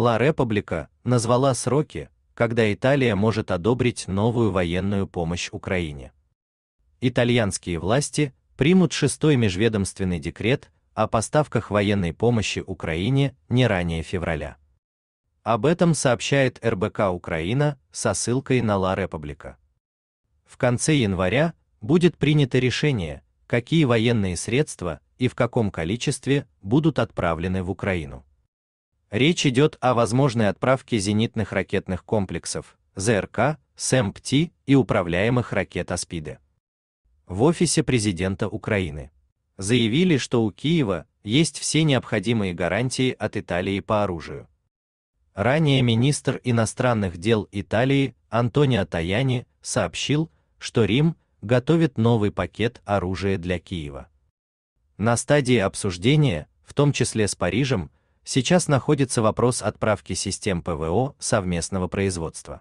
La Repubblica назвала сроки, когда Италия может одобрить новую военную помощь Украине. Итальянские власти примут шестой межведомственный декрет о поставках военной помощи Украине не ранее февраля. Об этом сообщает РБК Украина со ссылкой на La Repubblica. В конце января будет принято решение, какие военные средства и в каком количестве будут отправлены в Украину. Речь идет о возможной отправке зенитных ракетных комплексов ЗРК, СМПТ и управляемых ракет Аспиды. В офисе президента Украины заявили, что у Киева есть все необходимые гарантии от Италии по оружию. Ранее министр иностранных дел Италии Антонио Таяни сообщил, что Рим готовит новый пакет оружия для Киева. На стадии обсуждения, в том числе с Парижем, Сейчас находится вопрос отправки систем ПВО совместного производства.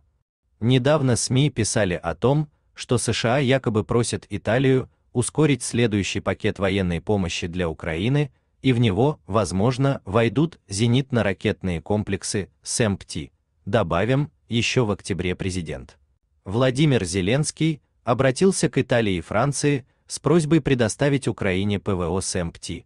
Недавно СМИ писали о том, что США якобы просят Италию ускорить следующий пакет военной помощи для Украины, и в него, возможно, войдут зенитно-ракетные комплексы СМПТ. Добавим, еще в октябре президент Владимир Зеленский обратился к Италии и Франции с просьбой предоставить Украине ПВО СМПТ